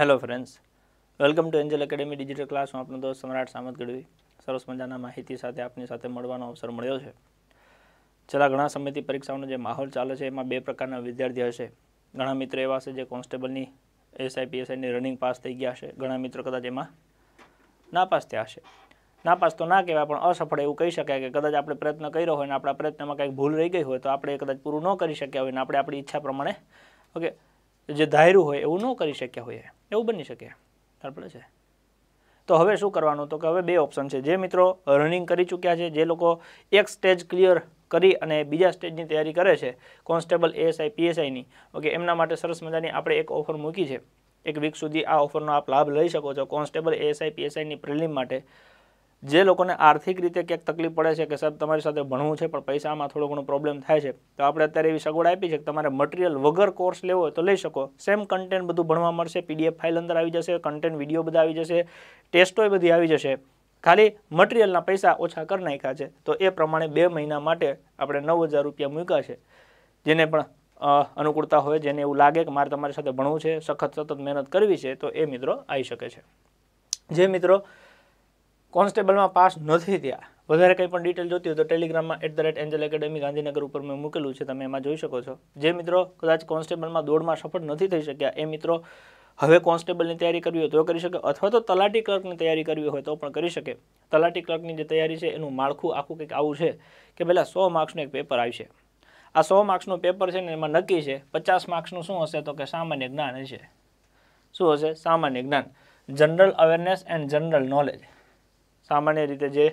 hello friends welcome to Angel Academy digital ક્લાસમાં હું આપનો દોસ્ત સમ્રાટ સામત ગઢવી સરસ મજાના માહિતી સાથે આપની સાથે મળવાનો અવસર મળ્યો છે છેલ્લા ઘણા સમયથી પરીક્ષાઓનો જે માહોલ ચાલે છે એમાં બે પ્રકારના વિદ્યાર્થીઓ હશે ઘણા મિત્રો એવા હશે જે કોન્સ્ટેબલની એસઆઈ પીએસઆઈની રનિંગ પાસ થઈ ગયા છે ઘણા મિત્રો કદાચ એમાં નાપાસ થયા હશે નાપાસ તો ના કહેવાય પણ અસફળ એવું કહી શકાય કે કદાચ આપણે પ્રયત્ન કર્યો હોય ને આપણા પ્રયત્નમાં કંઈક ભૂલ રહી ગઈ હોય તો આપણે કદાચ પૂરું ન કરી શક્યા હોય ને આપણે આપણી ઈચ્છા પ્રમાણે ઓકે જે ધાર્યું હોય એવું ન કરી શક્યા હોઈએ એવું બની શકે ખબર છે તો હવે શું કરવાનું તો કે હવે બે ઓપ્શન છે જે મિત્રો રનિંગ કરી ચૂક્યા છે જે લોકો એક સ્ટેજ ક્લિયર કરી અને બીજા સ્ટેજની તૈયારી કરે છે કોન્સ્ટેબલ એએસઆઈ પીએસઆઈની ઓકે એમના માટે સરસ મજાની આપણે એક ઓફર મૂકી છે એક વીક સુધી આ ઓફરનો આપ લાભ લઈ શકો છો કોન્સ્ટેબલ એએસઆઈ પીએસઆઈની પ્રિલિમ માટે જે લોકોને આર્થિક રીતે ક્યાંક તકલીફ પડે છે કે સાહેબ તમારી સાથે ભણવું છે પણ પૈસામાં થોડો ઘણો પ્રોબ્લેમ થાય છે તો આપણે અત્યારે એવી સગવડ આપી છે કે તમારે મટીરિયલ વગર કોર્સ લેવો હોય તો લઈ શકો સેમ કન્ટેન્ટ બધું ભણવા મળશે પીડીએફ ફાઇલ અંદર આવી જશે કન્ટેન્ટ વિડીયો બધા આવી જશે ટેસ્ટોય બધી આવી જશે ખાલી મટીરિયલના પૈસા ઓછા કરી નાખ્યા છે તો એ પ્રમાણે બે મહિના માટે આપણે નવ હજાર રૂપિયા મૂક્યા છે જેને પણ અનુકૂળતા હોય જેને એવું લાગે કે મારે તમારી સાથે ભણવું છે સખત સતત મહેનત કરવી છે તો એ મિત્રો આવી શકે છે જે મિત્રો કોન્સ્ટેબલમાં પાસ નથી થયા વધારે કંઈ પણ ડિટેલ જોતી હોય તો ટેલિગ્રામમાં at the rate Angel Academy Gandhinagar ઉપર મેં મૂકેલું છે તમે એમાં જોઈ શકો છો જે મિત્રો કદાચ કોન્સ્ટેબલમાં દોડમાં સફળ નથી થઈ શક્યા એ મિત્રો હવે કોન્સ્ટેબલની તૈયારી કરવી હોય તો કરી શકે અથવા તો તલાટી ક્લર્કની તૈયારી કરવી હોય તો પણ કરી શકે તલાટી ક્લર્કની જે તૈયારી છે એનું માળખું આખું કંઈક આવું છે કે પહેલાં સો માર્ક્સનું એક પેપર આવશે આ સો માર્ક્સનું પેપર છે ને એમાં નક્કી છે પચાસ માર્ક્સનું શું હશે તો કે સામાન્ય જ્ઞાન હશે શું હશે સામાન્ય જ્ઞાન general awareness and general knowledge સામાન્ય રીતે જે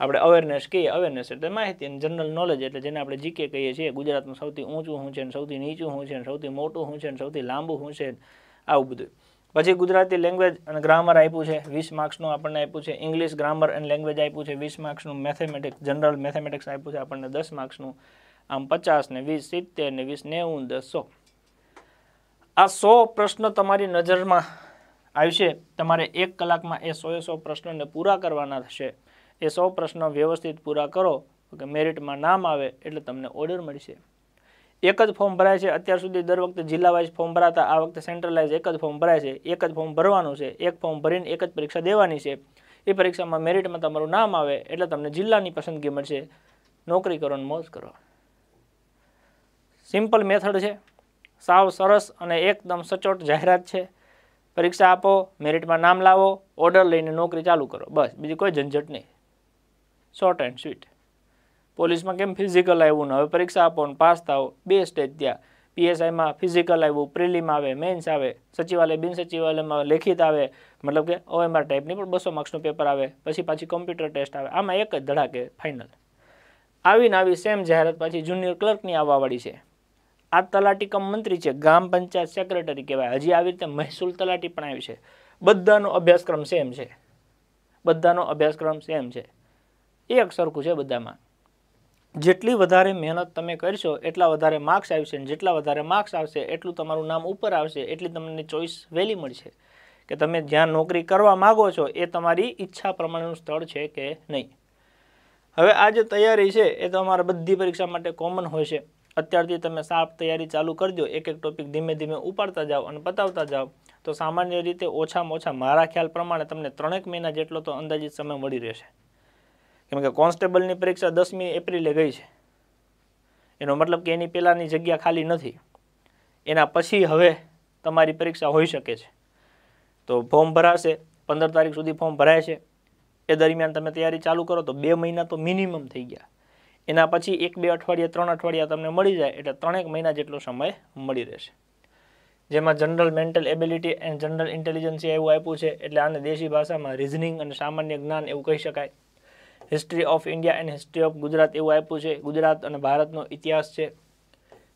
આપણે અવેરનેસ કહીએ અવેરનેસ એટલે માહિતી અને જનરલ નોલેજ એટલે જેને આપણે જીકે કહીએ છીએ ગુજરાતનું સૌથી ઊંચું શું છે ને સૌથી નીચું શું છે સૌથી મોટું શું છે સૌથી લાંબુ શું છે આવું બધું પછી ગુજરાતી લેંગ્વેજ અને ગ્રામર આપ્યું છે વીસ માર્ક્સનું આપણને આપ્યું છે ઇંગ્લિશ ગ્રામર એન્ડ લેંગ્વેજ આપ્યું છે વીસ માર્ક્સનું મેથેમેટિક્સ જનરલ મેથેમેટિક્સ આપ્યું છે આપણને દસ માર્ક્સનું આમ પચાસ ને વીસ સિત્તેર ને વીસ નેવું દસ સો આ સો પ્રશ્ન તમારી નજરમાં આવશે તમારે એક કલાકમાં એ સોએ સો પ્રશ્નોને પૂરા કરવાના થશે એ સો પ્રશ્નો વ્યવસ્થિત પૂરા કરો કે મેરિટમાં નામ આવે એટલે તમને ઓર્ડર મળશે એક જ ફોર્મ ભરાય છે અત્યાર સુધી દર વખતે જિલ્લા વાઇઝ ફોર્મ ભરાતા આ વખતે સેન્ટ્રલાઇઝ એક જ ફોર્મ ભરાય છે એક જ ફોર્મ ભરવાનું છે એક ફોર્મ ભરીને એક જ પરીક્ષા દેવાની છે એ પરીક્ષામાં મેરિટમાં તમારું નામ આવે એટલે તમને જિલ્લાની પસંદગી મળશે નોકરી કરો મોજ કરો સિમ્પલ મેથડ છે સાવ સરસ અને એકદમ સચોટ જાહેરાત છે પરીક્ષા આપો મેરિટમાં નામ લાવો ઓર્ડર લઈને નોકરી ચાલુ કરો બસ બીજી કોઈ ઝંઝટ નહીં શોર્ટ એન્ડ સ્વીટ પોલીસમાં કેમ ફિઝિકલ આવ્યું ને હવે પરીક્ષા આપો ને પાસ થાઓ બે સ્ટેજ ત્યાં પીએસઆઈમાં ફિઝિકલ આવ્યું પ્રિલિમ આવે મેન્સ આવે સચિવાલય બિન સચિવાલયમાં લેખિત આવે મતલબ કે ઓએમઆર ટાઈપની પણ બસો માર્ક્સનું પેપર આવે પછી પાછી કોમ્પ્યુટર ટેસ્ટ આવે આમાં એક જ ધડાકે ફાઇનલ આવીને આવી સેમ જાહેરાત પાછી જુનિયર ક્લર્કની આવવાવાળી છે આ તલાટીકમ મંત્રી છે ગ્રામ પંચાયત સેક્રેટરી કહેવાય હજી આવી રીતે મહેસૂલ તલાટી પણ આવી છે બધાનો અભ્યાસક્રમ સેમ છે બધાનો અભ્યાસક્રમ સેમ છે એક સરખું છે બધામાં જેટલી વધારે મહેનત તમે કરશો એટલા વધારે માર્ક્સ આવશે અને જેટલા વધારે માર્ક્સ આવશે એટલું તમારું નામ ઉપર આવશે એટલી તમને ચોઈસ વહેલી મળશે કે તમે જ્યાં નોકરી કરવા માગો છો એ તમારી ઈચ્છા પ્રમાણેનું સ્થળ છે કે નહીં હવે આ જે તૈયારી છે એ તમારા બધી પરીક્ષા માટે કોમન હોય છે અત્યારથી તમે સાફ તૈયારી ચાલુ કરજો એક એક ટોપિક ધીમે ધીમે ઉપાડતા જાઓ અને બતાવતા જાઓ તો સામાન્ય રીતે ઓછામાં ઓછા મારા ખ્યાલ પ્રમાણે તમને ત્રણેક મહિના જેટલો તો અંદાજિત સમય મળી રહેશે કેમ કે કોન્સ્ટેબલની પરીક્ષા દસમી એપ્રિલે ગઈ છે એનો મતલબ કે એની પહેલાંની જગ્યા ખાલી નથી એના પછી હવે તમારી પરીક્ષા હોઈ શકે છે તો ફોર્મ ભરાશે પંદર તારીખ સુધી ફોર્મ ભરાય છે એ દરમિયાન તમે તૈયારી ચાલુ કરો તો બે મહિના તો મિનિમમ થઈ ગયા એના પછી એક બે અઠવાડિયા ત્રણ અઠવાડિયા તમને મળી જાય એટલે ત્રણેક મહિના જેટલો સમય મળી રહેશે જેમાં general mental ability and general intelligence એવું આપ્યું છે એટલે આને દેશી ભાષામાં રિઝનિંગ અને સામાન્ય જ્ઞાન એવું કહી શકાય history of India and history of Gujarat એવું આપ્યું છે ગુજરાત અને ભારતનો ઇતિહાસ છે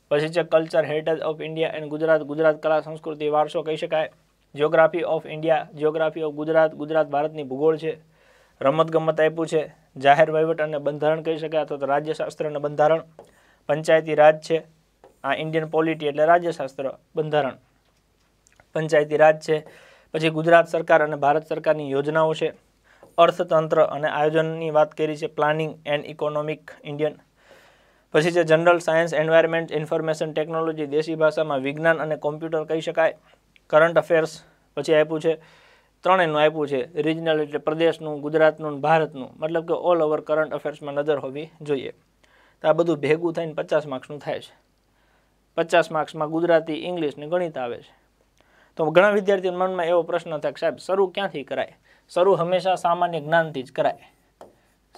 પછી છે culture heritage of India and Gujarat Gujarat કલા સંસ્કૃતિ વારસો કહી શકાય geography of India geography of Gujarat Gujarat ભારતની ભૂગોળ છે રમતગમત આપ્યું છે જાહેર વહીવટ અને બંધારણ કહી શકાય અથવા તો રાજ્યશાસ્ત્ર અને બંધારણ પંચાયતી રાજ છે આ ઇન્ડિયન પોલિટી એટલે રાજ્યશાસ્ત્ર બંધારણ પંચાયતી રાજ છે પછી ગુજરાત સરકાર અને ભારત સરકારની યોજનાઓ છે અર્થતંત્ર અને આયોજનની વાત કરી છે પ્લાનિંગ એન્ડ ઇકોનોમિક ઇન્ડિયન પછી છે general science environment information technology દેશી ભાષામાં વિજ્ઞાન અને કોમ્પ્યુટર કહી શકાય કરંટ અફેર્સ પછી આપ્યું છે ત્રણેયનું આપ્યું છે રિજનલ એટલે પ્રદેશનું ગુજરાતનું ભારતનું મતલબ કે ઓલ ઓવર કરંટ અફેર્સમાં નજર હોવી જોઈએ તો આ બધું ભેગું થઈને પચાસ માર્ક્સનું થાય છે પચાસ માર્ક્સમાં ગુજરાતી ઇંગ્લિશ ગણિત આવે છે તો ઘણા વિદ્યાર્થીઓના મનમાં એવો પ્રશ્ન થાય કે સાહેબ શરૂ ક્યાંથી કરાય શરૂ હંમેશા સામાન્ય જ્ઞાનથી જ કરાય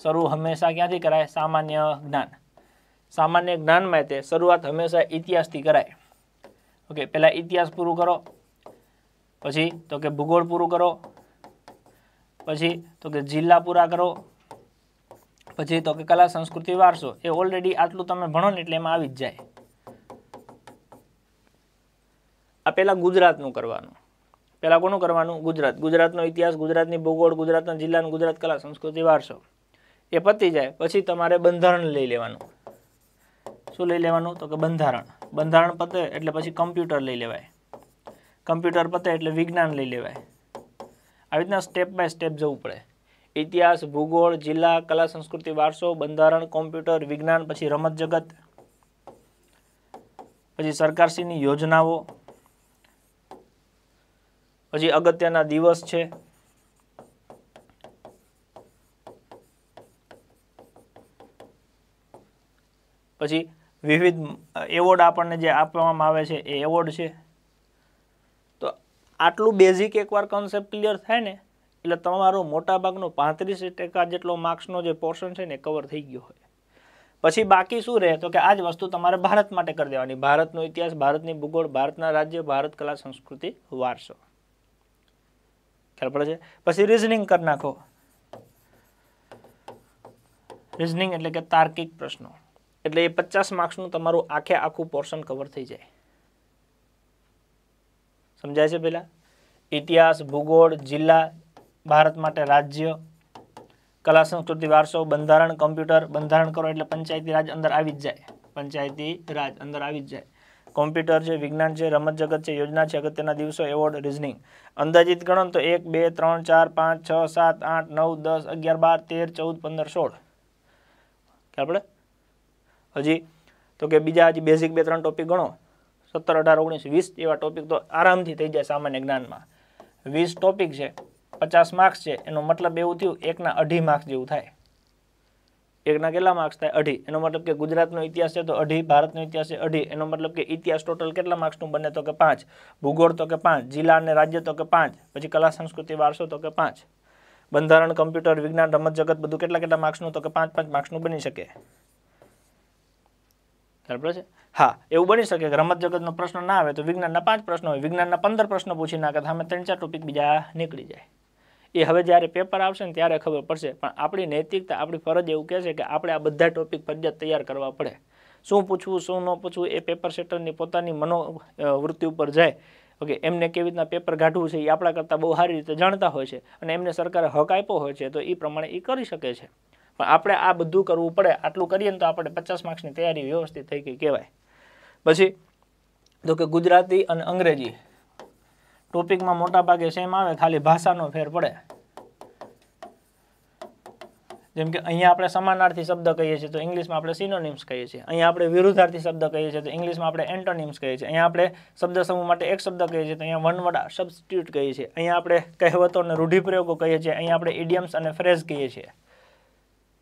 શરૂ હંમેશા ક્યાંથી કરાય સામાન્ય જ્ઞાન સામાન્ય જ્ઞાનમાં તે શરૂઆત હંમેશા ઇતિહાસથી કરાય ઓકે પહેલાં ઇતિહાસ પૂરું કરો પછી તો કે ભૂગોળ પૂરું કરો પછી તો કે જિલ્લા પૂરા કરો પછી તો કે કલા સંસ્કૃતિ વારસો એ ઓલરેડી આટલું તમે ભણો ને એટલે એમાં આવી જ જાય આ પહેલાં ગુજરાતનું કરવાનું પહેલાં કોનું કરવાનું ગુજરાત ગુજરાતનો ઇતિહાસ ગુજરાતની ભૂગોળ ગુજરાતના જિલ્લાનું ગુજરાત કલા સંસ્કૃતિ વારસો એ પતી જાય પછી તમારે બંધારણ લઈ લેવાનું શું લઈ લેવાનું તો કે બંધારણ બંધારણ પતે એટલે પછી કમ્પ્યુટર લઈ લેવાય કમ્પ્યુટર પતે એટલે વિજ્ઞાન લઈ લેવાય આવી રીતના સ્ટેપ બાય સ્ટેપ જવું પડે ઇતિહાસ ભૂગોળ જિલ્લા કલા સંસ્કૃતિ વારસો બંધારણ કોમ્પ્યુટર વિજ્ઞાન પછી રમત જગત પછી સરકારશ્રીની યોજનાઓ પછી અગત્યના દિવસ છે પછી વિવિધ એવોર્ડ આપણને જે આપવામાં આવે છે એ એવોર્ડ છે આટલું બેઝિક એકવાર કોન્સેપ્ટ ક્લિયર થાય ને એટલે તમારો મોટાભાગનો પાંત્રીસ ટકા જેટલો માર્ક્સનો જે પોર્શન છે ને કવર થઈ ગયો હોય પછી બાકી શું રહે તો કે આ જ વસ્તુ તમારે ભારત માટે કરી દેવાની ભારતનો ઇતિહાસ ભારતની ભૂગોળ ભારતના રાજ્ય ભારત કલા સંસ્કૃતિ વારસો ખ્યાલ પડે છે પછી રિઝનિંગ કરી નાખો રિઝનિંગ એટલે કે તાર્કિક પ્રશ્નો એટલે એ પચાસ માર્ક્સનું તમારું આખે આખું પોર્શન કવર થઈ જાય સમજાય છે પહેલાં ઇતિહાસ ભૂગોળ જિલ્લા ભારત માટે રાજ્ય કલા સંસ્કૃતિ વારસો બંધારણ કમ્પ્યુટર બંધારણ કરો એટલે પંચાયતી રાજ અંદર આવી જ જાય પંચાયતી રાજ અંદર આવી જ જાય કોમ્પ્યુટર છે વિજ્ઞાન છે રમત જગત છે યોજના છે અગત્યના દિવસો એવોર્ડ રિઝનિંગ અંદાજિત ગણો તો એક બે ત્રણ ચાર પાંચ છ સાત આઠ નવ દસ અગિયાર બાર તેર ચૌદ પંદર સોળ આપણે હજી તો કે બીજા હજી બેઝિક બે ત્રણ ટોપિક ગણો સત્તર અઢાર ઓગણીસ વીસ એવા ટોપિક તો આરામથી થઈ જાય સામાન્ય જ્ઞાનમાં વીસ ટોપિક છે પચાસ માર્ક્સ છે એનો મતલબ એવું થયું એકના અઢી માર્ક્સ જેવું થાય એકના કેટલા માર્ક્સ થાય અઢી એનો મતલબ કે ગુજરાતનો ઇતિહાસ છે તો અઢી ભારતનો ઇતિહાસ છે અઢી એનો મતલબ કે ઇતિહાસ ટોટલ કેટલા માર્ક્સનું બને તો કે પાંચ ભૂગોળ તો કે પાંચ જિલ્લા અને રાજ્ય તો કે પાંચ પછી કલા સંસ્કૃતિ વારસો તો કે પાંચ બંધારણ કમ્પ્યુટર વિજ્ઞાન રમત જગત બધું કેટલા કેટલા માર્ક્સનું તો કે પાંચ પાંચ માર્ક્સનું બની શકે બરાબર છે હા એવું બની શકે કે રમત જગતનો પ્રશ્ન ના આવે તો વિજ્ઞાનના પાંચ પ્રશ્નો હોય વિજ્ઞાનના પંદર પ્રશ્નો પૂછી નાખે તો અમે ત્રણ ચાર ટોપિક બીજા નીકળી જાય એ હવે જ્યારે પેપર આવશે ને ત્યારે ખબર પડશે પણ આપણી નૈતિકતા આપણી ફરજ એવું કહે છે કે આપણે આ બધા ટોપિક ફરજિયાત તૈયાર કરવા પડે શું પૂછવું શું ન પૂછવું એ પેપર સેટરની પોતાની મનોવૃત્તિ ઉપર જાય ઓકે એમને કેવી રીતના પેપર કાઢવું છે એ આપણા કરતાં બહુ સારી રીતે જાણતા હોય છે અને એમને સરકારે હક આપ્યો હોય છે તો એ પ્રમાણે એ કરી શકે છે પણ આપણે આ બધું કરવું પડે આટલું કરીએ ને તો આપણે પચાસ માર્ક્સની તૈયારી વ્યવસ્થિત થઈ ગઈ કહેવાય પછી તો કે ગુજરાતી અને અંગ્રેજી ટોપિકમાં મોટા ભાગે સેમ આવે ખાલી ભાષાનો ફેર પડે જેમ કે અહીંયા આપણે સમાનાર્થી શબ્દ કહીએ છીએ તો ઇંગ્લિશમાં આપણે સિનોનિમ્સ કહીએ છીએ અહીંયા આપણે વિરુદ્ધાર્થી શબ્દ કહીએ છીએ તો ઇંગ્લિશમાં આપણે એન્ટોનિમ્સ કહીએ છીએ અહીંયા આપણે શબ્દ સમૂહ માટે એક શબ્દ કહીએ છીએ તો અહીંયા વનવડા સબસ્ટિટ્યુટ કહીએ છીએ અહીંયા આપણે કહેવતો અને રૂઢિપ્રયોગો કહીએ છીએ અહીંયા આપણે ઇડિયમ્સ અને ફ્રેઝ કહીએ છીએ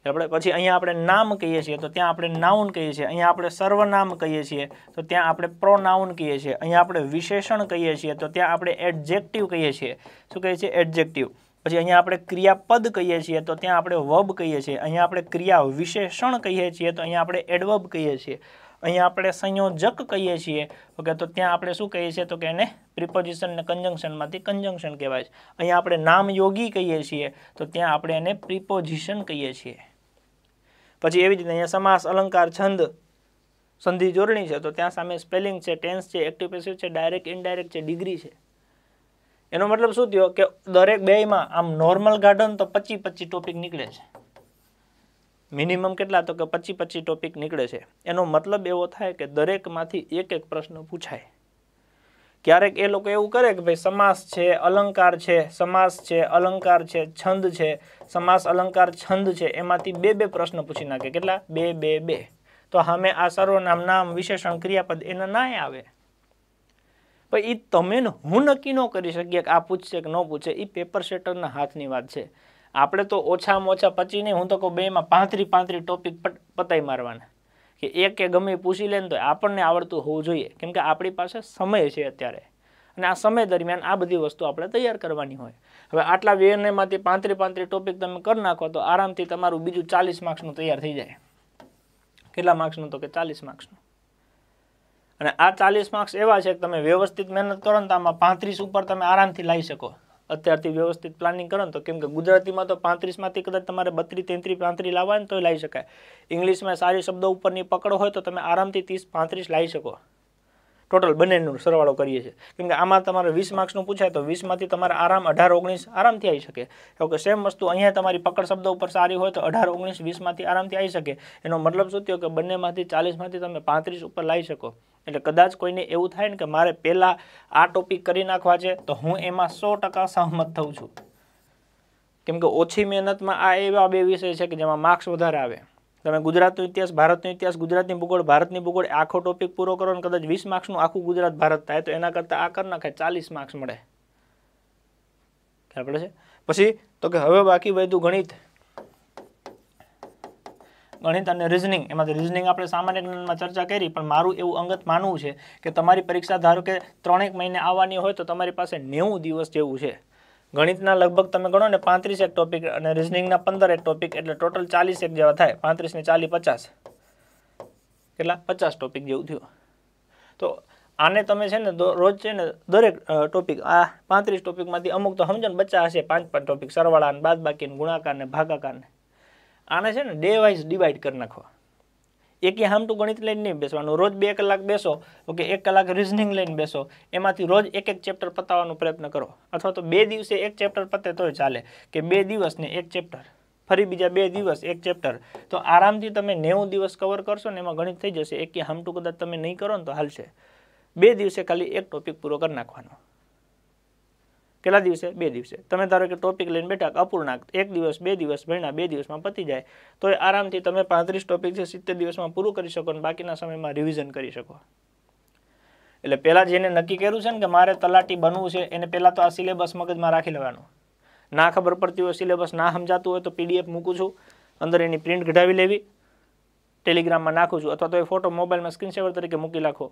આપણે પછી અહીંયા આપણે નામ કહીએ છીએ તો ત્યાં આપણે નાઉન કહીએ છીએ અહીંયા આપણે સર્વનામ કહીએ છીએ તો ત્યાં આપણે પ્રોનાઉન કહીએ છીએ અહીંયા આપણે વિશેષણ કહીએ છીએ તો ત્યાં આપણે એડજેક્ટિવ કહીએ છીએ શું કહીએ છીએ એડજેક્ટિવ પછી અહીંયા આપણે ક્રિયાપદ કહીએ છીએ તો ત્યાં આપણે વબ કહીએ છીએ અહીંયા આપણે ક્રિયા વિશેષણ કહીએ છીએ તો અહીંયા આપણે એડવબ કહીએ છીએ અહીંયા આપણે સંયોજક કહીએ છીએ ઓકે તો ત્યાં આપણે શું કહીએ છીએ તો કે એને પ્રિપોઝિશનને ને કંજંક્શનમાંથી કંજંક્શન કહેવાય છે અહીંયા આપણે નામ યોગી કહીએ છીએ તો ત્યાં આપણે એને પ્રિપોઝિશન કહીએ છીએ પછી એવી જ રીતે અહીંયા સમાસ અલંકાર છંદ સંધિ જોડણી છે તો ત્યાં સામે સ્પેલિંગ છે ટેન્સ છે એક્ટિવ પેસિવ છે ડાયરેક્ટ ઇનડાયરેક્ટ છે ડિગ્રી છે એનો મતલબ શું થયો કે દરેક બેયમાં આમ નોર્મલ ગાર્ડન તો પચી પચી ટોપિક નીકળે છે મિનિમમ કેટલા તો કે પચી પચી ટોપિક નીકળે છે એનો મતલબ એવો થાય કે દરેકમાંથી એક એક પ્રશ્ન પૂછાય ક્યારેક એ લોકો એવું કરે કે ભાઈ સમાસ છે અલંકાર છે સમાસ છે અલંકાર છે છંદ છે સમાસ અલંકાર છંદ છે એમાંથી બે બે પ્રશ્ન પૂછી નાખે કેટલા બે બે બે તો હામે આ સર્વનામ નામ વિશેષણ ક્રિયાપદ એને ના આવે પણ એ તમે હું નક્કી ન કરી શકીએ કે આ પૂછશે કે ન પૂછે એ પેપર સેટરના હાથની વાત છે આપણે તો ઓછામાં ઓછા પચી નહીં હું તો કહું બેમાં પાંત્રી પાંત્રી ટોપિક પતાઈ મારવાના કે એક કે ગમે પૂછી લે ને તો આપણને આવડતું હોવું જોઈએ કેમ કે આપણી પાસે સમય છે અત્યારે અને આ સમય દરમિયાન આ બધી વસ્તુ આપણે તૈયાર કરવાની હોય હવે આટલા વ્યનયમાંથી પાંત્રી પાંત્રી ટોપિક તમે કરી નાખો તો આરામથી તમારું બીજું ચાલીસ માર્ક્સનું તૈયાર થઈ જાય કેટલા માર્ક્સનું તો કે ચાલીસ માર્ક્સનું અને આ ચાલીસ માર્ક્સ એવા છે કે તમે વ્યવસ્થિત મહેનત કરો ને તો આમાં પાંત્રીસ ઉપર તમે આરામથી લાવી શકો અત્યારથી વ્યવસ્થિત પ્લાનિંગ કરો ને તો કેમ કે ગુજરાતીમાં તો પાંત્રીસમાંથી કદાચ તમારે બત્રીસ તેત્રીસ પાંત્રીસ લાવવા ને તો લાવી શકાય ઇંગ્લિશમાં સારી શબ્દો ઉપરની પકડ હોય તો તમે આરામથી ત્રીસ પાંત્રીસ લાવી શકો ટોટલ બંનેનું સરવાળો કરીએ છીએ કેમ કે આમાં તમારે વીસ માર્ક્સનું પૂછાય તો વીસમાંથી તમારે આરામ અઢાર ઓગણીસ આરામથી આવી શકે ઓકે સેમ વસ્તુ અહીંયા તમારી પકડ શબ્દો ઉપર સારી હોય તો અઢાર ઓગણીસ વીસમાંથી આરામથી આવી શકે એનો મતલબ શું થયો કે બંનેમાંથી ચાલીસમાંથી તમે પાંત્રીસ ઉપર લાવી શકો એટલે કદાચ કોઈને એવું થાય ને કે મારે પહેલાં આ ટોપિક કરી નાખવા છે તો હું એમાં સો ટકા સહમત થઉં છું કેમકે ઓછી મહેનતમાં આ એવા બે વિષય છે કે જેમાં માર્ક્સ વધારે આવે તમે ગુજરાતનો ઇતિહાસ ભારતનો ઇતિહાસ ગુજરાતની ભૂગોળ ભારતની ભૂગોળ આખો ટોપિક પૂરો કરો ને કદાચ વીસ માર્ક્સનું આખું ગુજરાત ભારત થાય તો એના કરતાં આ કરી નાખે ચાલીસ માર્ક્સ મળે ખ્યાલ પડે છે પછી તો કે હવે બાકી વધુ ગણિત ગણિત અને રિઝનિંગ એમાંથી રિઝનિંગ આપણે સામાન્ય જ્ઞાનમાં ચર્ચા કરી પણ મારું એવું અંગત માનવું છે કે તમારી પરીક્ષા ધારો કે ત્રણેક મહિને આવવાની હોય તો તમારી પાસે નેવું દિવસ જેવું છે ગણિતના લગભગ તમે ગણો ને પાંત્રીસ એક ટોપિક અને રિઝનિંગના પંદર એક ટોપિક એટલે ટોટલ ચાલીસ એક જેવા થાય પાંત્રીસ ને ચાલી પચાસ કેટલા પચાસ ટોપિક જેવું થયું તો આને તમે છે ને રોજ છે ને દરેક ટોપિક આ પાંત્રીસ ટોપિકમાંથી અમુક તો સમજો ને બચ્ચા હશે પાંચ પાંચ ટોપિક સરવાળા બાદ બાકી ગુણાકારને ભાગાકારને આને છે ને ડે વાઇઝ ડિવાઈડ કરી નાખવા એકી હામટું ગણિત લઈને નહીં બેસવાનું રોજ બે કલાક બેસો ઓકે એક કલાક રિઝનિંગ લઈને બેસો એમાંથી રોજ એક એક ચેપ્ટર પતાવવાનો પ્રયત્ન કરો અથવા તો બે દિવસે એક ચેપ્ટર પતે તોય ચાલે કે બે દિવસને એક ચેપ્ટર ફરી બીજા બે દિવસ એક ચેપ્ટર તો આરામથી તમે નેવું દિવસ કવર કરશો ને એમાં ગણિત થઈ જશે એકી હામટું કદાચ તમે નહીં કરો ને તો હાલશે બે દિવસે ખાલી એક ટોપિક પૂરો કરી નાખવાનો કેટલા દિવસે બે દિવસે તમે ધારો કે ટોપિક લઈને બેઠા અપૂર્ણાંક એક દિવસ બે દિવસ ભણ્યા બે દિવસમાં પતી જાય તો એ આરામથી તમે પાંત્રીસ ટોપિક છે સિત્તેર દિવસમાં પૂરું કરી શકો અને બાકીના સમયમાં રિવિઝન કરી શકો એટલે પહેલાં જેને નક્કી કર્યું છે ને કે મારે તલાટી બનવું છે એને પહેલાં તો આ સિલેબસ મગજમાં રાખી લેવાનું ના ખબર પડતી હોય સિલેબસ ના સમજાતું હોય તો પીડીએફ મૂકું છું અંદર એની પ્રિન્ટ કઢાવી લેવી ટેલિગ્રામમાં નાખું છું અથવા તો એ ફોટો મોબાઈલમાં સ્ક્રીન સેવર તરીકે મૂકી નાખો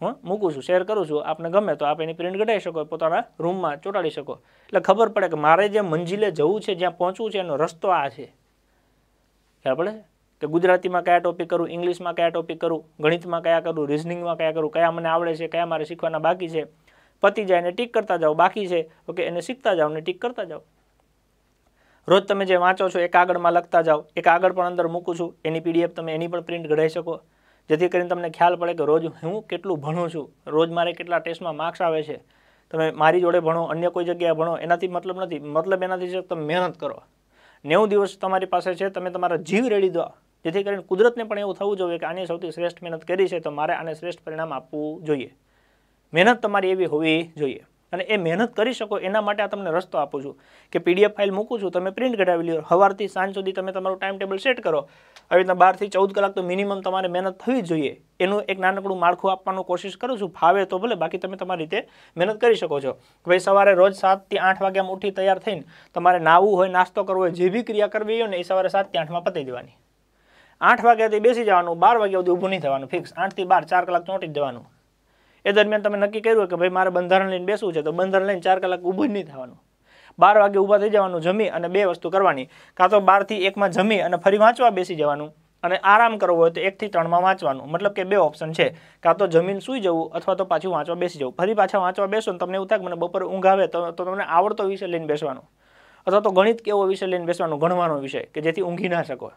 હું મૂકું છું શેર કરું છું આપને ગમે તો આપ એની પ્રિન્ટ કઢાવી શકો પોતાના રૂમમાં ચોંટાડી શકો એટલે ખબર પડે કે મારે જે મંજિલે જવું છે જ્યાં પહોંચવું છે એનો રસ્તો આ છે ખ્યાલ પડે કે ગુજરાતીમાં કયા ટોપિક કરું ઇંગ્લિશમાં કયા ટોપિક કરું ગણિતમાં કયા કરું રિઝનિંગમાં કયા કરું કયા મને આવડે છે કયા મારે શીખવાના બાકી છે પતી જાય એને ટીક કરતા જાઓ બાકી છે ઓકે એને શીખતા જાઓ ને ટીક કરતા જાઓ રોજ તમે જે વાંચો છો એ કાગળમાં લખતા જાઓ એ કાગળ પણ અંદર મૂકું છું એની પીડીએફ તમે એની પણ પ્રિન્ટ ઘડાઈ શકો જેથી કરીને તમને ખ્યાલ પડે કે રોજ હું કેટલું ભણું છું રોજ મારે કેટલા ટેસ્ટમાં માર્ક્સ આવે છે તમે મારી જોડે ભણો અન્ય કોઈ જગ્યાએ ભણો એનાથી મતલબ નથી મતલબ એનાથી છે તમે મહેનત કરો નેવું દિવસ તમારી પાસે છે તમે તમારા જીવ રેડી દો જેથી કરીને કુદરતને પણ એવું થવું જોઈએ કે આની સૌથી શ્રેષ્ઠ મહેનત કરી છે તો મારે આને શ્રેષ્ઠ પરિણામ આપવું જોઈએ મહેનત તમારી એવી હોવી જોઈએ અને એ મહેનત કરી શકો એના માટે આ તમને રસ્તો આપું છું કે પીડીએફ ફાઇલ મૂકું છું તમે પ્રિન્ટ કઢાવી લ્યો સવારથી સાંજ સુધી તમે તમારું ટાઈમ ટેબલ સેટ કરો આવી રીતના બારથી ચૌદ કલાક તો મિનિમમ તમારે મહેનત થવી જોઈએ એનું એક નાનકડું માળખું આપવાનું કોશિશ કરું છું ફાવે તો ભલે બાકી તમે તમારી રીતે મહેનત કરી શકો છો ભાઈ સવારે રોજ સાતથી આઠ વાગ્યામાં ઉઠી તૈયાર થઈને તમારે નાવું હોય નાસ્તો કરવો હોય જે બી ક્રિયા કરવી હોય ને એ સવારે સાતથી આઠમાં પતી દેવાની આઠ વાગ્યાથી બેસી જવાનું બાર વાગ્યા સુધી ઊભું નહીં થવાનું ફિક્સ આઠથી બાર ચાર કલાક ચોંટી જવાનું એ દરમિયાન તમે નક્કી કર્યું કે ભાઈ મારે બંધારણ લઈને બેસવું છે તો બંધારણ લઈને ચાર કલાક ઊભું નહીં થવાનું બાર વાગે ઊભા થઈ જવાનું જમી અને બે વસ્તુ કરવાની કાં તો બારથી એકમાં જમી અને ફરી વાંચવા બેસી જવાનું અને આરામ કરવો હોય તો એકથી ત્રણમાં વાંચવાનું મતલબ કે બે ઓપ્શન છે કાં તો જમીન સૂઈ જવું અથવા તો પાછું વાંચવા બેસી જવું ફરી પાછા વાંચવા બેસો ને તમને એવું થાય મને બપોરે ઊંઘ આવે તો તમને આવડતો વિષય લઈને બેસવાનો અથવા તો ગણિત કેવો વિષય લઈને બેસવાનું ગણવાનો વિષય કે જેથી ઊંઘી ના શકો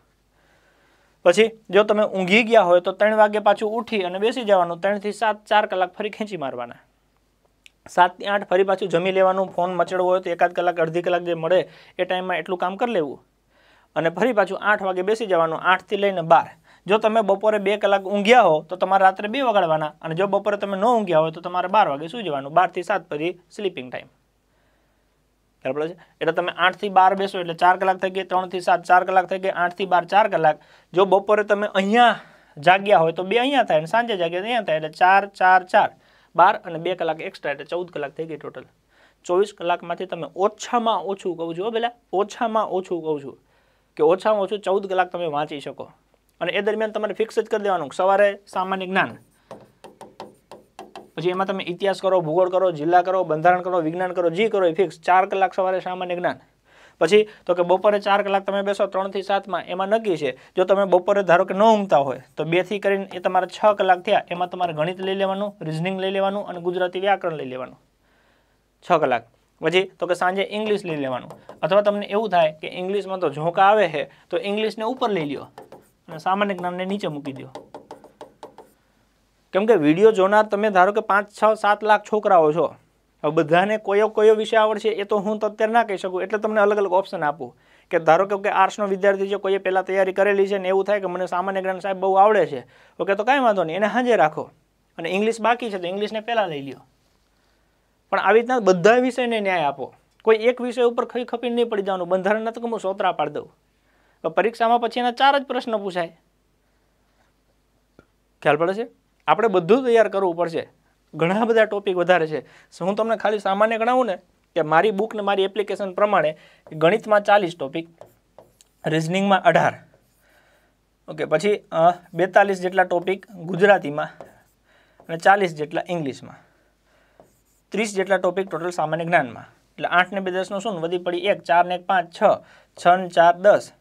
પછી જો તમે ઊંઘી ગયા હોય તો ત્રણ વાગે પાછું ઉઠી અને બેસી જવાનું ત્રણથી સાત ચાર કલાક ફરી ખેંચી મારવાના સાતથી આઠ ફરી પાછું જમી લેવાનું ફોન મચડવો હોય તો એકાદ કલાક અડધી કલાક જે મળે એ ટાઈમમાં એટલું કામ કરી લેવું અને ફરી પાછું આઠ વાગે બેસી જવાનું આઠથી લઈને બાર જો તમે બપોરે બે કલાક ઊંઘ્યા હો તો તમારે રાત્રે બે વગાડવાના અને જો બપોરે તમે ન ઊંઘ્યા હોય તો તમારે બાર વાગે સુઈ જવાનું બારથી સાત ફરી સ્લીપિંગ ટાઈમ ખ્યાલ છે એટલે તમે આઠથી બાર બેસો એટલે ચાર કલાક થઈ ગઈ ત્રણથી સાત ચાર કલાક થઈ ગઈ આઠથી બાર ચાર કલાક જો બપોરે તમે અહીંયા જાગ્યા હોય તો બે અહીંયા થાય અને સાંજે જાગ્યા અહીંયા થાય એટલે ચાર ચાર ચાર બાર અને બે કલાક એક્સ્ટ્રા એટલે ચૌદ કલાક થઈ ગઈ ટોટલ ચોવીસ કલાકમાંથી તમે ઓછામાં ઓછું કહું છું પેલા ઓછામાં ઓછું કહું છું કે ઓછામાં ઓછું ચૌદ કલાક તમે વાંચી શકો અને એ દરમિયાન તમારે ફિક્સ જ કરી દેવાનું સવારે સામાન્ય જ્ઞાન પછી એમાં તમે ઇતિહાસ કરો ભૂગોળ કરો જિલ્લા કરો બંધારણ કરો વિજ્ઞાન કરો જે કરો એ ફિક્સ ચાર કલાક સવારે સામાન્ય જ્ઞાન પછી તો કે બપોરે ચાર કલાક તમે બેસો ત્રણથી સાતમાં એમાં નક્કી છે જો તમે બપોરે ધારો કે ન ઉમતા હોય તો બેથી કરીને એ તમારે છ કલાક થયા એમાં તમારે ગણિત લઈ લેવાનું રિઝનિંગ લઈ લેવાનું અને ગુજરાતી વ્યાકરણ લઈ લેવાનું છ કલાક પછી તો કે સાંજે ઇંગ્લિશ લઈ લેવાનું અથવા તમને એવું થાય કે ઇંગ્લિશમાં તો ઝોંકા આવે છે તો ઇંગ્લિશને ઉપર લઈ લ્યો અને સામાન્ય જ્ઞાનને નીચે મૂકી દો કેમ કે વિડીયો જોનાર તમે ધારો કે પાંચ છ સાત લાખ છોકરાઓ છો હવે બધાને કયો કયો વિષય આવડશે એ તો હું તો અત્યારે ના કહી શકું એટલે તમને અલગ અલગ ઓપ્શન આપું કે ધારો કે આર્ટ્સનો વિદ્યાર્થી છે કોઈએ પહેલાં તૈયારી કરેલી છે ને એવું થાય કે મને સામાન્ય જ્ઞાન સાહેબ બહુ આવડે છે ઓકે તો કાંઈ વાંધો નહીં એને હાજર રાખો અને ઇંગ્લિશ બાકી છે તો ઇંગ્લિશને પહેલાં લઈ લ્યો પણ આવી રીતના બધા વિષયને ન્યાય આપો કોઈ એક વિષય ઉપર ખઈ ખપીને નહીં પડી જવાનું બંધારણ નથી કે હું સોતરા પાડી દઉં પરીક્ષામાં પછી એના ચાર જ પ્રશ્ન પૂછાય ખ્યાલ પડે છે આપણે બધું તૈયાર કરવું પડશે ઘણા બધા ટોપિક વધારે છે હું તમને ખાલી સામાન્ય ગણાવું ને કે મારી બુક ને મારી એપ્લિકેશન પ્રમાણે ગણિતમાં ચાલીસ ટોપિક રિઝનિંગમાં અઢાર ઓકે પછી બેતાલીસ જેટલા ટોપિક ગુજરાતીમાં અને ચાલીસ જેટલા ઇંગ્લિશમાં ત્રીસ જેટલા ટોપિક ટોટલ સામાન્ય જ્ઞાનમાં એટલે આઠ ને બે દસનું શું વધી પડી એક ચાર ને એક પાંચ છ છ ને ચાર દસ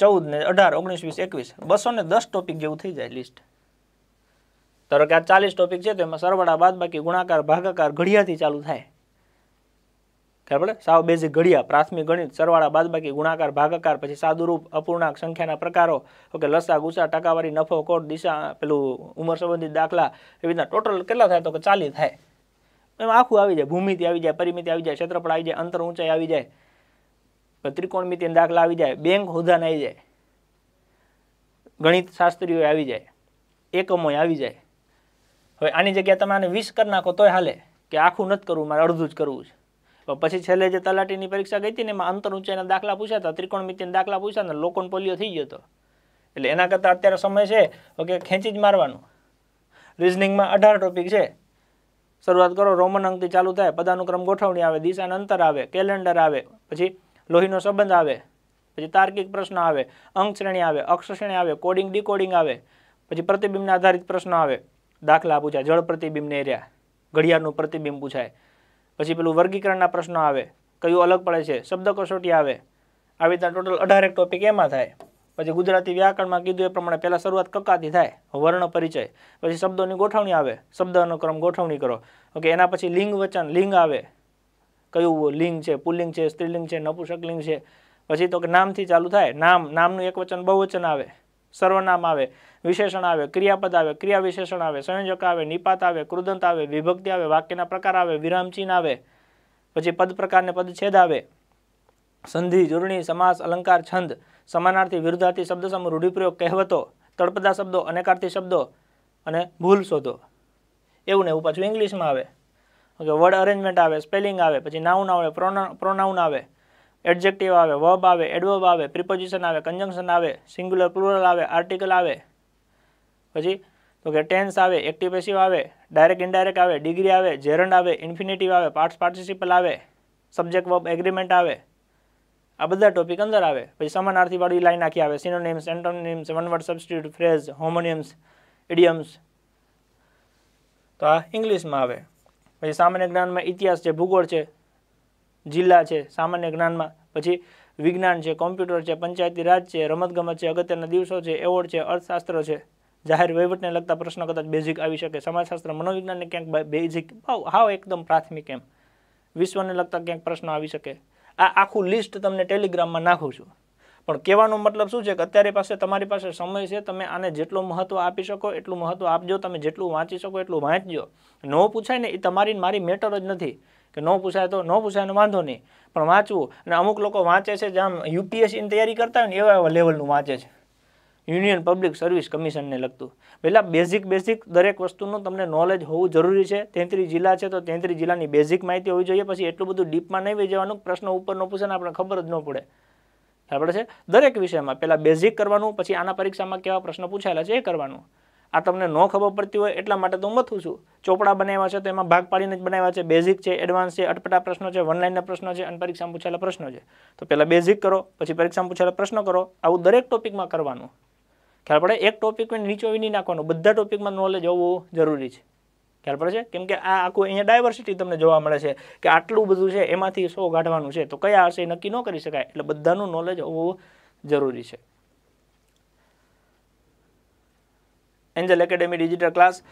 ચૌદ ને અઢાર ઓગણીસ વીસ એકવીસ બસો ને દસ ટોપિક જેવું થઈ જાય લિસ્ટ ધારો કે આ ચાલીસ ટોપિક છે તો એમાં સરવાળા બાદ બાકી ગુણાકાર ભાગાકાર ઘડિયાથી ચાલુ થાય ખબર પડે સાવ બેઝિક ઘડિયા પ્રાથમિક ગણિત સરવાળા બાદ બાકી ગુણાકાર ભાગાકાર પછી સાદુરૂપ અપૂર્ણાંક સંખ્યાના પ્રકારો ઓકે લસા ગુસા ટકાવારી નફો કોટ દિશા પેલું ઉંમર સંબંધિત દાખલા એવી રીતના ટોટલ કેટલા થાય તો કે ચાલી થાય એમાં આખું આવી જાય ભૂમિતિ આવી જાય પરિમિતિ આવી જાય ક્ષેત્રફળ આવી જાય અંતર ઊંચાઈ આવી જાય ત્રિકોણમિતિ દાખલા આવી જાય બેંક હોદાને આવી જાય ગણિત શાસ્ત્રીઓ આવી જાય એકમો આવી જાય હવે આની જગ્યાએ તમે આને વીસ કરી નાખો તોય હાલે કે આખું નથી કરવું મારે અડધું જ કરવું છે પછી છેલ્લે જે તલાટીની પરીક્ષા ગઈ હતી ને એમાં અંતર ઊંચાઈના દાખલા પૂછ્યા હતા ત્રિકોણમિતિના દાખલા પૂછ્યા ને લોકોન પોલિયો થઈ ગયો હતો એટલે એના કરતાં અત્યારે સમય છે ઓકે ખેંચી જ મારવાનું રિઝનિંગમાં અઢાર ટોપિક છે શરૂઆત કરો રોમન અંકથી ચાલુ થાય પદાનુક્રમ ગોઠવણી આવે દિશાના અંતર આવે કેલેન્ડર આવે પછી લોહીનો સંબંધ આવે પછી તાર્કિક પ્રશ્ન આવે અંક શ્રેણી આવે અક્ષ શ્રેણી આવે કોડિંગ ડીકોડિંગ આવે પછી પ્રતિબિંબના આધારિત પ્રશ્નો આવે દાખલા પૂછાય જળ પ્રતિબિંબને એરિયા ઘડિયાળનું પ્રતિબિંબ પૂછાય પછી પેલું વર્ગીકરણના પ્રશ્નો આવે કયું અલગ પડે છે શબ્દ કસોટી આવે આવી રીતના ટોટલ અઢારેક ટોપિક એમાં થાય પછી ગુજરાતી વ્યાકરણમાં કીધું એ પ્રમાણે પહેલાં શરૂઆત કકાથી થાય વર્ણ પરિચય પછી શબ્દોની ગોઠવણી આવે શબ્દ અનુક્રમ ગોઠવણી કરો ઓકે એના પછી લિંગ વચન લિંગ આવે કયું લિંગ છે પુલ્લિંગ છે સ્ત્રીલિંગ છે નપુષકલિંગ છે પછી તો કે નામથી ચાલુ થાય નામ નામનું એક વચન બહુવચન આવે સર્વનામ આવે વિશેષણ આવે ક્રિયાપદ આવે ક્રિયા વિશેષણ આવે સંયોજક આવે નિપાત આવે કૃદંત આવે વિભક્તિ આવે વાક્યના પ્રકાર આવે વિરામચિહ્ન આવે પછી પદ પ્રકારને પદછેદ આવે સંધિ જોડણી સમાસ અલંકાર છંદ સમાનાર્થી વિરુદ્ધાર્થી શબ્દ સમૂહ રૂઢિપ્રયોગ કહેવતો તળપદા શબ્દો અનેકાર્થી શબ્દો અને ભૂલ શોધો એવું ને એવું પાછું ઇંગ્લિશમાં આવે ઓકે વર્ડ અરેન્જમેન્ટ આવે સ્પેલિંગ આવે પછી નાઉન આવે પ્રોના પ્રોનાઉન આવે એડજેક્ટિવ આવે વબ આવે એડવબ આવે પ્રિપોઝિશન આવે કન્જંક્શન આવે સિંગ્યુલર પ્લુરલ આવે આર્ટિકલ આવે પછી તો કે ટેન્સ આવે એક્ટિવ પેસિવ આવે ડાયરેક્ટ ઇનડાયરેક્ટ આવે ડિગ્રી આવે જેરન્ડ આવે ઇન્ફિનેટિવ આવે પાર્ટ્સ પાર્ટિસિપલ આવે સબ્જેક્ટ વબ એગ્રીમેન્ટ આવે આ બધા ટોપિક અંદર આવે પછી સમાનાર્થીવાળી લાઈન આખી આવે synonyms antonyms one word substitute phrase homonyms idioms તો આ ઇંગ્લિશમાં આવે પછી સામાન્ય જ્ઞાનમાં ઇતિહાસ છે ભૂગોળ છે જિલ્લા છે સામાન્ય જ્ઞાનમાં પછી વિજ્ઞાન છે કોમ્પ્યુટર છે પંચાયતી રાજ છે રમતગમત છે અગત્યના દિવસો છે એવોર્ડ છે અર્થશાસ્ત્ર છે જાહેર વહીવટને લગતા પ્રશ્નો કદાચ બેઝિક આવી શકે સમાજશાસ્ત્ર મનોવિજ્ઞાનને ક્યાંક બેઝિક ભાવ હાવ એકદમ પ્રાથમિક એમ વિશ્વને લગતા ક્યાંક પ્રશ્નો આવી શકે આ આખું લિસ્ટ તમને ટેલિગ્રામમાં નાખું છું પણ કહેવાનો મતલબ શું છે કે અત્યારે પાસે તમારી પાસે સમય છે તમે આને જેટલું મહત્ત્વ આપી શકો એટલું મહત્ત્વ આપજો તમે જેટલું વાંચી શકો એટલું વાંચજો ન પૂછાય ને એ તમારી મારી મેટર જ નથી કે ન પૂછાય તો ન પૂછાયનો વાંધો નહીં પણ વાંચવું અને અમુક લોકો વાંચે છે જેમ યુપીએસસીની તૈયારી કરતા હોય ને એવા એવા લેવલનું વાંચે છે યુનિયન પબ્લિક સર્વિસ કમિશનને લગતું પહેલાં બેઝિક બેઝિક દરેક વસ્તુનું તમને નોલેજ હોવું જરૂરી છે તેત્રીસ જિલ્લા છે તો તેત્રીસ જિલ્લાની બેઝિક માહિતી હોવી જોઈએ પછી એટલું બધું ડીપમાં નહીં વહી જવાનું પ્રશ્ન ઉપરનો પૂછે ને આપણે ખબર જ ન પડે ખબર છે દરેક વિષયમાં પહેલાં બેઝિક કરવાનું પછી આના પરીક્ષામાં કેવા પ્રશ્નો પૂછાયેલા છે એ કરવાનું આ તમને ન ખબર પડતી હોય એટલા માટે તો હું મથું છું ચોપડા બનાવ્યા છે તો એમાં ભાગ પાડીને જ બનાવ્યા છે બેઝિક છે એડવાન્સ છે અટપટા પ્રશ્નો છે વનલાઇનના પ્રશ્નો છે અને પરીક્ષામાં પૂછાયેલા પ્રશ્નો છે તો પહેલાં બેઝિક કરો પછી પરીક્ષામાં પૂછાયેલા પ્રશ્નો કરો આવું દરેક ટોપિકમાં કરવાનું ખ્યાલ પડે એક ટોપિકને નીચોવી નહીં નાખવાનું બધા ટોપિકમાં નોલેજ હોવું જરૂરી છે ખ્યાલ પડે છે કેમ કે આ આખું અહીંયા ડાયવર્સિટી તમને જોવા મળે છે કે આટલું બધું છે એમાંથી શો કાઢવાનું છે તો કયા હશે નક્કી ન કરી શકાય એટલે બધાનું નોલેજ હોવું જરૂરી છે Angel Academy digital class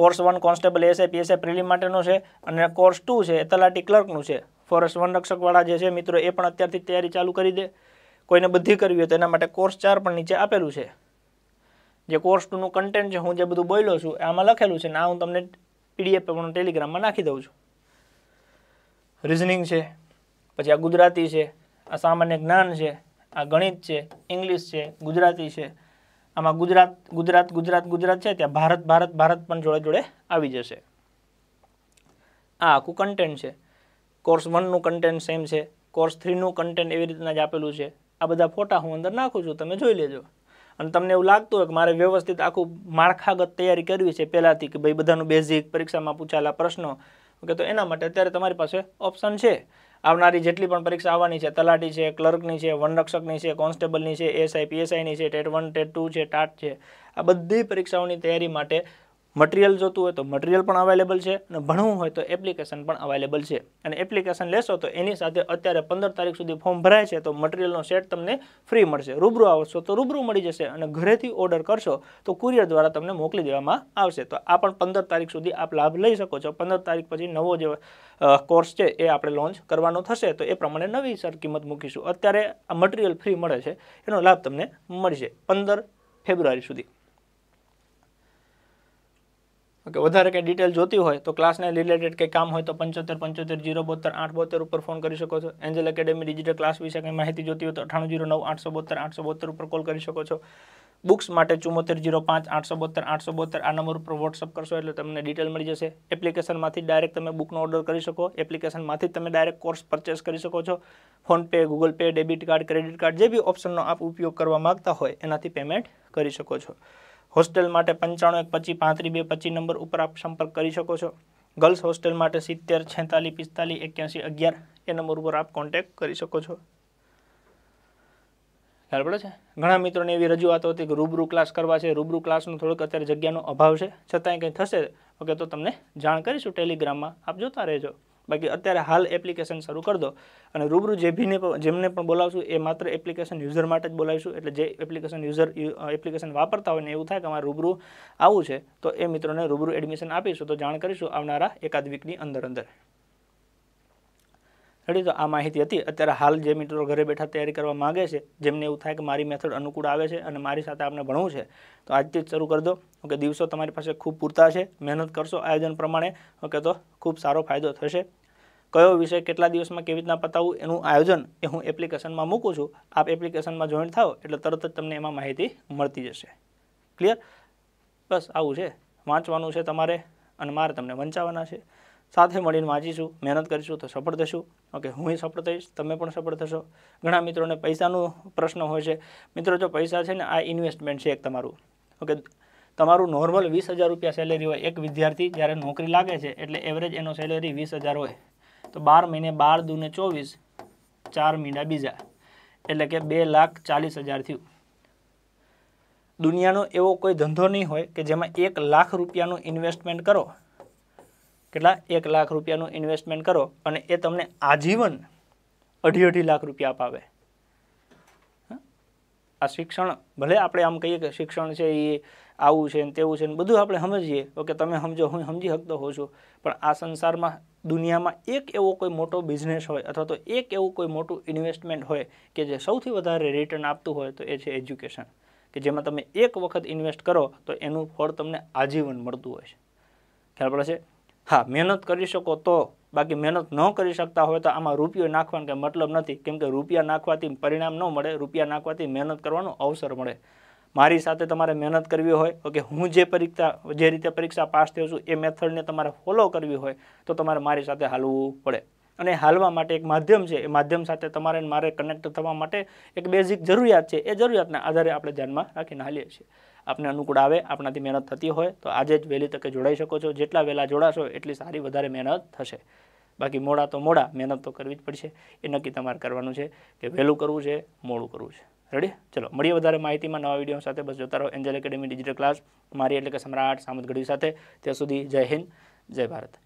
course one constable SI PSI prelim માટેનો છે અને કોર્સ ટુ છે તલાટી ક્લર્કનું છે ફોરેસ્ટ વન રક્ષકવાળા જે છે મિત્રો એ પણ અત્યારથી તૈયારી ચાલુ કરી દે કોઈને બધી કરવી હોય તો એના માટે કોર્સ ચાર પણ નીચે આપેલું છે જે કોર્સ ટુનું કન્ટેન્ટ છે હું જે બધું બોલ્યો છું આમાં લખેલું છે ને આ હું તમને પીડીએફ પણ ટેલિગ્રામમાં નાખી દઉં છું રિઝનિંગ છે પછી આ ગુજરાતી છે આ સામાન્ય જ્ઞાન છે આ ગણિત છે ઇંગ્લિશ છે ગુજરાતી છે આમાં ગુજરાત ગુજરાત ગુજરાત ગુજરાત છે ત્યાં ભારત ભારત ભારત પણ જોડે જોડે આવી જશે આ આખું કન્ટેન્ટ છે કોર્સ વનનું કન્ટેન્ટ સેમ છે કોર્સ થ્રીનું કન્ટેન્ટ એવી રીતના જ આપેલું છે આ બધા ફોટા હું અંદર નાખું છું તમે જોઈ લેજો અને તમને એવું લાગતું હોય કે મારે વ્યવસ્થિત આખું માળખાગત તૈયારી કરવી છે પહેલાંથી કે ભાઈ બધાનું બેઝિક પરીક્ષામાં પૂછાયેલા પ્રશ્નો કે તો એના માટે અત્યારે તમારી પાસે ઓપ્શન છે આવનારી જેટલી પણ પરીક્ષા આવવાની છે તલાટી છે ક્લર્કની છે વનરક્ષકની છે કોન્સ્ટેબલની છે એસઆઈ પીએસઆઈની છે ટેટ વન ટેટ ટુ છે ટાટ છે આ બધી પરીક્ષાઓની તૈયારી માટે મટિરિયલ જોતું હોય તો મટિરિયલ પણ અવેલેબલ છે અને ભણવું હોય તો એપ્લિકેશન પણ અવેલેબલ છે અને એપ્લિકેશન લેશો તો એની સાથે અત્યારે પંદર તારીખ સુધી ફોર્મ ભરાય છે તો મટિરિયલનો સેટ તમને ફ્રી મળશે રૂબરૂ આવશો તો રૂબરૂ મળી જશે અને ઘરેથી ઓર્ડર કરશો તો કુરિયર દ્વારા તમને મોકલી દેવામાં આવશે તો આ પણ પંદર તારીખ સુધી આપ લાભ લઈ શકો છો પંદર તારીખ પછી નવો જે કોર્સ છે એ આપણે લોન્ચ કરવાનો થશે તો એ પ્રમાણે નવી સર કિંમત મૂકીશું અત્યારે આ મટિરિયલ ફ્રી મળે છે એનો લાભ તમને મળશે પંદર ફેબ્રુઆરી સુધી ઓકે વધારે કંઈ ડિટેલ જોતી હોય તો ક્લાસને રિલેટેડ કંઈ કામ હોય તો પંચોતેર પંચોતેર જીરો બોતેર આઠ બોતેર ઉપર ફોન કરી શકો છો એન્જલ એકેડેમી ડિજિટલ ક્લાસ વિશે કંઈ માહિતી જોતી હોય તો અઠાણું જીરો નવ આઠસો બોતેર આઠસો બોતેર ઉપર કોલ કરી શકો છો બુક્સ માટે ચુમ્મોતેર જીરો પાંચ આઠસો બોતેર આઠસો બોતેર આ નંબર ઉપર વોટ્સઅપ કરશો એટલે તમને ડિટેલ મળી જશે એપ્લિકેશનમાંથી ડાયરેક્ટ તમે બુકનો ઓર્ડર કરી શકો એપ્લિકેશનમાંથી તમે ડાયરેક્ટ કોર્સ પરચેસ કરી શકો છો PhonePe Google Pay debit card credit card જે બી ઓપ્શનનો આપ ઉપયોગ કરવા માગતા હોય એનાથી પેમેન્ટ કરી શકો છો હોસ્ટેલ માટે પંચાણું એક પચીસ પાંત્રીસ બે પચીસ નંબર ઉપર આપ સંપર્ક કરી શકો છો ગર્લ્સ હોસ્ટેલ માટે સિત્તેર છેતાલીસ પિસ્તાલીસ એક્યાસી અગિયાર એ નંબર ઉપર આપ કોન્ટેક્ટ કરી શકો છો ખ્યાલ પડે છે ઘણા મિત્રોને એવી રજૂઆતો હતી કે રૂબરૂ ક્લાસ કરવા છે રૂબરૂ ક્લાસનો થોડોક અત્યારે જગ્યાનો અભાવ છે છતાંય કંઈ થશે ઓકે તો તમને જાણ કરીશું ટેલિગ્રામમાં આપ જોતા રહેજો બાકી અત્યારે હાલ એપ્લિકેશન શરૂ કરી દો અને રૂબરૂ જે ભીને જેમને પણ બોલાવશું એ માત્ર એપ્લિકેશન યુઝર માટે જ બોલાવીશું એટલે જે એપ્લિકેશન યુઝર એપ્લિકેશન વાપરતા હોય ને એવું થાય કે અમારે રૂબરૂ આવું છે તો એ મિત્રોને રૂબરૂ એડમિશન આપીશું તો જાણ કરીશું આવનારા એકાદ વીકની અંદર અંદર રેડી તો આ માહિતી હતી અત્યારે હાલ જે મિત્રો ઘરે બેઠા તૈયારી કરવા માગે છે જેમને એવું થાય કે મારી મેથડ અનુકૂળ આવે છે અને મારી સાથે આપણે ભણવું છે તો આજથી જ શરૂ કરી દો ઓકે દિવસો તમારી પાસે ખૂબ પૂરતા છે મહેનત કરશો આયોજન પ્રમાણે ઓકે તો ખૂબ સારો ફાયદો થશે કયો વિષય કેટલા દિવસમાં કેવી રીતના પતાવવું એનું આયોજન એ હું એપ્લિકેશનમાં મૂકું છું આપ એપ્લિકેશનમાં જોઈન્ટ થાઓ એટલે તરત જ તમને એમાં માહિતી મળતી જશે ક્લિયર બસ આવું છે વાંચવાનું છે તમારે અને મારે તમને વંચાવવાના છે સાથે મળીને વાંચીશું મહેનત કરીશું તો સફળ થશું ઓકે હું સફળ થઈશ તમે પણ સફળ થશો ઘણા મિત્રોને પૈસાનો પ્રશ્ન હોય છે મિત્રો જો પૈસા છે ને આ ઇન્વેસ્ટમેન્ટ છે એક તમારું ઓકે તમારું નોર્મલ વીસ હજાર રૂપિયા સેલેરી હોય એક વિદ્યાર્થી જ્યારે નોકરી લાગે છે એટલે એવરેજ એનો સેલેરી વીસ હજાર હોય તો બાર મહિને બાર દૂને ચોવીસ ચાર મહિના બીજા એટલે કે બે લાખ ચાલીસ હજાર થયું દુનિયાનો એવો કોઈ ધંધો નહીં હોય કે જેમાં એક લાખ રૂપિયાનું ઇન્વેસ્ટમેન્ટ કરો કેટલા એક લાખ રૂપિયાનું ઇન્વેસ્ટમેન્ટ કરો અને એ તમને આજીવન અઢી અઢી લાખ રૂપિયા અપાવે આ શિક્ષણ ભલે આપણે આમ કહીએ કે શિક્ષણ છે એ આવું છે ને તેવું છે ને બધું આપણે સમજીએ ઓકે તમે સમજો હું સમજી શકતો હોઉં છું પણ આ સંસારમાં દુનિયામાં એક એવો કોઈ મોટો બિઝનેસ હોય અથવા તો એક એવું કોઈ મોટું ઇન્વેસ્ટમેન્ટ હોય કે જે સૌથી વધારે રિટર્ન આપતું હોય તો એ છે એજ્યુકેશન કે જેમાં તમે એક વખત ઇન્વેસ્ટ કરો તો એનું ફળ તમને આજીવન મળતું હોય છે ખ્યાલ પડે છે હા મહેનત કરી શકો તો બાકી મહેનત ન કરી શકતા હોય તો આમાં રૂપિયો નાખવાનો કંઈ મતલબ નથી કેમ કે રૂપિયા નાખવાથી પરિણામ ન મળે રૂપિયા નાખવાથી મહેનત કરવાનો અવસર મળે મારી સાથે તમારે મહેનત કરવી હોય ઓકે હું જે પરીક્ષા જે રીતે પરીક્ષા પાસ થયો છું એ મેથડને તમારે ફોલો કરવી હોય તો તમારે મારી સાથે હાલવું પડે અને હાલવા માટે એક માધ્યમ છે એ માધ્યમ સાથે તમારે મારે કનેક્ટ થવા માટે એક બેઝિક જરૂરિયાત છે એ જરૂરિયાતના આધારે આપણે ધ્યાનમાં રાખીને હાલીએ છીએ આપને અનુકૂળ આવે આપણાથી મહેનત થતી હોય તો આજે જ વહેલી તકે જોડાઈ શકો છો જેટલા વહેલા જોડાશો એટલી સારી વધારે મહેનત થશે બાકી મોડા તો મોડા મહેનત તો કરવી જ પડશે એ નક્કી તમારે કરવાનું છે કે વહેલું કરવું છે મોડું કરવું છે રેડી ચલો મળીએ વધારે માહિતીમાં નવા વિડીયો સાથે બસ જોતા રહો એન્જલ એકેડેમી ડિજિટલ ક્લાસ મારી એટલે કે સમ્રાટ સામત સાથે ત્યાં સુધી જય હિન્દ જય ભારત